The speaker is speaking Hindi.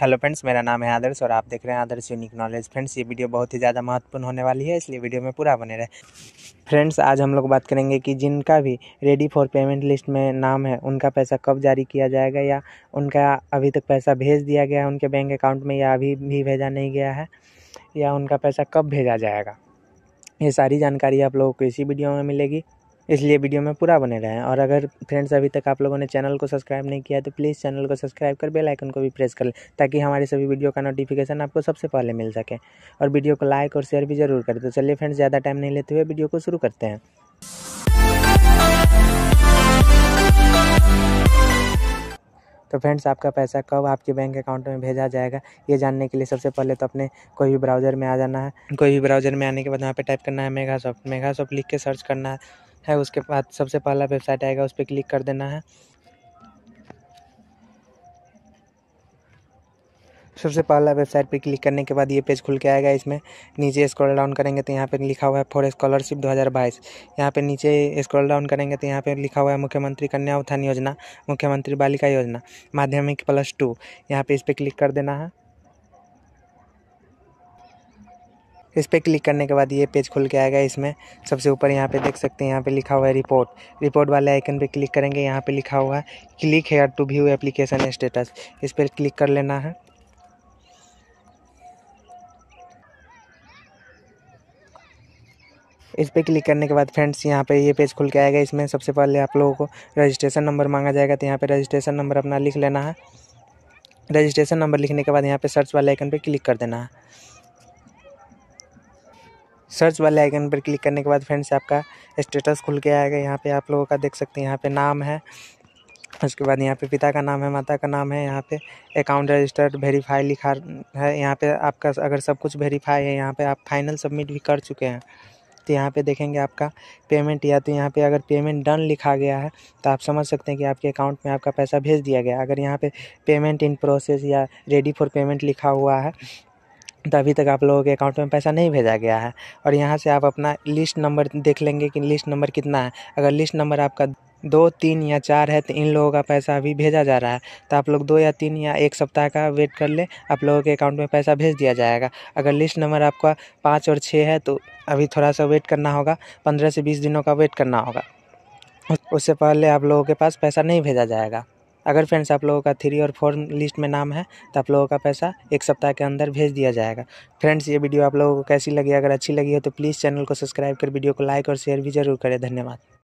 हेलो फ्रेंड्स मेरा नाम है आदर्श और आप देख रहे हैं आदर्श यूनिक नॉलेज फ्रेंड्स ये वीडियो बहुत ही ज़्यादा महत्वपूर्ण होने वाली है इसलिए वीडियो में पूरा बने रहे फ्रेंड्स आज हम लोग बात करेंगे कि जिनका भी रेडी फॉर पेमेंट लिस्ट में नाम है उनका पैसा कब जारी किया जाएगा या उनका अभी तक पैसा भेज दिया गया है उनके बैंक अकाउंट में या अभी भी भेजा नहीं गया है या उनका पैसा कब भेजा जाएगा ये सारी जानकारी आप लोगों को इसी वीडियो में मिलेगी इसलिए वीडियो में पूरा बने रहें और अगर फ्रेंड्स अभी तक आप लोगों ने चैनल को सब्सक्राइब नहीं किया तो प्लीज़ चैनल को सब्सक्राइब कर बेल आइकन को भी प्रेस कर लें ताकि हमारे सभी वीडियो का नोटिफिकेशन आपको सबसे पहले मिल सके और वीडियो को लाइक और शेयर भी जरूर करें तो चलिए फ्रेंड्स ज़्यादा टाइम नहीं लेते हुए वीडियो को शुरू करते हैं तो फ्रेंड्स आपका पैसा कब आपके बैंक अकाउंट में भेजा जाएगा ये जानने के लिए सबसे पहले तो अपने कोई भी ब्राउज़र में आ जाना है कोई भी ब्राउज़र में आने के बाद वहाँ पे टाइप करना है मेगा सॉफ्ट मेगा सॉफ्ट लिख के सर्च करना है है उसके बाद सबसे पहला वेबसाइट आएगा उस पर क्लिक कर देना है सबसे पहला वेबसाइट पे क्लिक करने के बाद ये पेज खुल के आएगा इसमें नीचे स्क्रॉल डाउन करेंगे तो यहाँ पे लिखा हुआ है फॉर स्कॉलरशिप 2022 यहाँ पे नीचे स्क्रॉल डाउन करेंगे तो यहाँ पे लिखा हुआ है मुख्यमंत्री कन्या उत्थान योजना मुख्यमंत्री बालिका योजना माध्यमिक प्लस टू यहाँ पे इस पर क्लिक कर देना है इस पर क्लिक करने के बाद ये पेज खुल के आएगा इसमें सबसे ऊपर यहाँ पे देख सकते हैं यहाँ पे लिखा हुआ है रिपोर्ट रिपोर्ट वाले आइकन पे क्लिक करेंगे यहाँ पे लिखा हुआ है click here to view application status इस पर क्लिक कर लेना है इस पर क्लिक करने के बाद फ्रेंड्स यहाँ पे ये पेज खुल के आएगा इसमें सबसे पहले आप लोगों को रजिस्ट्रेशन नंबर मांगा जाएगा तो यहाँ पे रजिस्ट्रेशन नंबर अपना लिख लेना है रजिस्ट्रेशन नंबर लिखने के बाद यहाँ पे सर्च वाले आइकन पे क्लिक कर देना है सर्च वाले आइकन पर क्लिक करने के बाद फ्रेंड्स आपका स्टेटस खुल के आएगा यहाँ पे आप लोगों का देख सकते हैं यहाँ पे नाम है उसके बाद यहाँ पे पिता का नाम है माता का नाम है यहाँ पे अकाउंट रजिस्टर्ड वेरीफाई लिखा है यहाँ पे आपका अगर सब कुछ वेरीफाई है यहाँ पे आप फाइनल सबमिट भी कर चुके हैं तो यहाँ पे देखेंगे आपका पेमेंट या तो यहाँ पे अगर पेमेंट डन लिखा गया है तो आप समझ सकते हैं कि आपके अकाउंट में आपका पैसा भेज दिया गया अगर यहाँ पे पेमेंट इन प्रोसेस या रेडी फॉर पेमेंट लिखा हुआ है तो अभी तक आप लोगों के अकाउंट में पैसा नहीं भेजा गया है और यहाँ से आप अपना लिस्ट नंबर देख लेंगे कि लिस्ट नंबर कितना है अगर लिस्ट नंबर आपका दो तीन या चार है तो इन लोगों का पैसा अभी भेजा जा रहा है तो आप लोग दो या तीन या एक सप्ताह का वेट कर ले आप लोगों के अकाउंट में पैसा भेज दिया जाएगा अगर लिस्ट नंबर आपका पाँच और छः है तो अभी थोड़ा सा वेट करना होगा पंद्रह से बीस दिनों का वेट करना होगा उससे पहले आप लोगों के पास पैसा नहीं भेजा जाएगा अगर फ्रेंड्स आप लोगों का थ्री और फोर लिस्ट में नाम है तो आप लोगों का पैसा एक सप्ताह के अंदर भेज दिया जाएगा फ्रेंड्स ये वीडियो आप लोगों को कैसी लगी अगर अच्छी लगी हो तो प्लीज़ चैनल को सब्सक्राइब कर वीडियो को लाइक और शेयर भी जरूर करें धन्यवाद